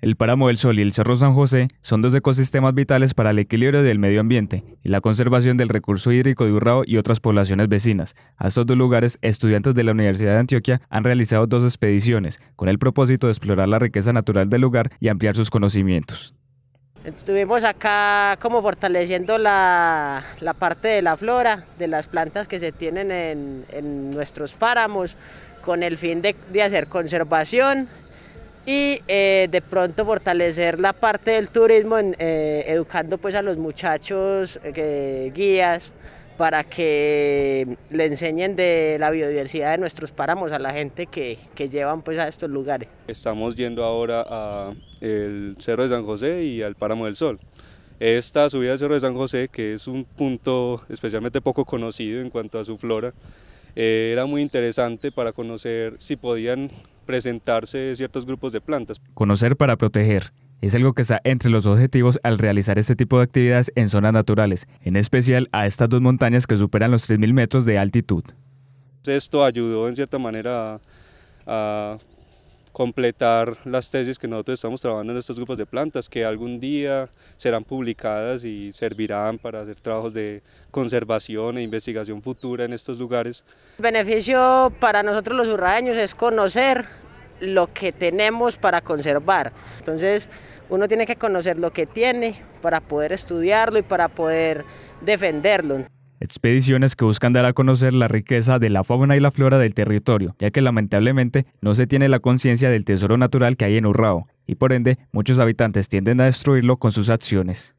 El páramo del Sol y el Cerro San José son dos ecosistemas vitales para el equilibrio del medio ambiente y la conservación del recurso hídrico de Urrao y otras poblaciones vecinas. A estos dos lugares, estudiantes de la Universidad de Antioquia han realizado dos expediciones con el propósito de explorar la riqueza natural del lugar y ampliar sus conocimientos. Estuvimos acá como fortaleciendo la, parte de la flora, de las plantas que se tienen en, nuestros páramos, con el fin de hacer conservación y eh, de pronto fortalecer la parte del turismo eh, educando pues a los muchachos eh, guías para que le enseñen de la biodiversidad de nuestros páramos a la gente que, que llevan pues a estos lugares. Estamos yendo ahora a el Cerro de San José y al Páramo del Sol. Esta subida al Cerro de San José, que es un punto especialmente poco conocido en cuanto a su flora, era muy interesante para conocer si podían presentarse ciertos grupos de plantas. Conocer para proteger. Es algo que está entre los objetivos al realizar este tipo de actividades en zonas naturales, en especial a estas dos montañas que superan los 3.000 metros de altitud. Esto ayudó en cierta manera a completar las tesis que nosotros estamos trabajando en estos grupos de plantas, que algún día serán publicadas y servirán para hacer trabajos de conservación e investigación futura en estos lugares. El beneficio para nosotros los urraños es conocer lo que tenemos para conservar. Entonces, uno tiene que conocer lo que tiene para poder estudiarlo y para poder defenderlo expediciones que buscan dar a conocer la riqueza de la fauna y la flora del territorio, ya que lamentablemente no se tiene la conciencia del tesoro natural que hay en Urrao, y por ende muchos habitantes tienden a destruirlo con sus acciones.